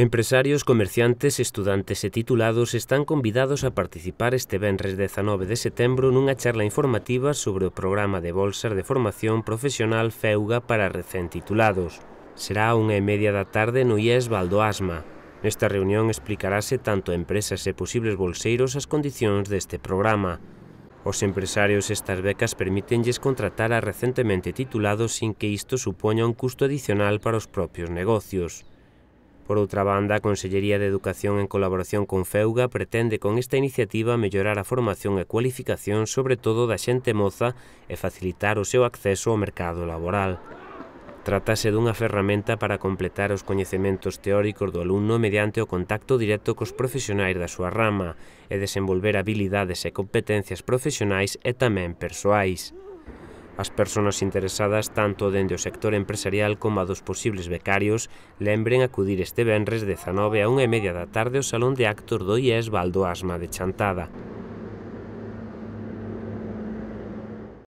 Empresarios, comerciantes, estudantes e titulados están convidados a participar este venres 19 de setembro nunha charla informativa sobre o programa de bolsas de formación profesional FEUGA para recén titulados. Será a unha e media da tarde no IES Asma. Nesta reunión explicarase tanto a empresas e posibles bolseiros as condicións deste programa. Os empresarios estas becas permítenlles contratar a recentemente titulados sin que isto supoña un custo adicional para os propios negocios. Por outra banda, a Consellería de Educación en colaboración con Feuga pretende con esta iniciativa mellorar a formación e cualificación sobre todo da xente moza e facilitar o seu acceso ao mercado laboral. Tratase dunha ferramenta para completar os coñecementos teóricos do alumno mediante o contacto directo cos profesionais da súa rama e desenvolver habilidades e competencias profesionais e tamén persoais. As persoas interesadas, tanto dende o sector empresarial como a dos posibles becarios, lembren acudir este venres 19 a 1 e media da tarde ao Salón de Actos do IES Valdo Asma de Chantada.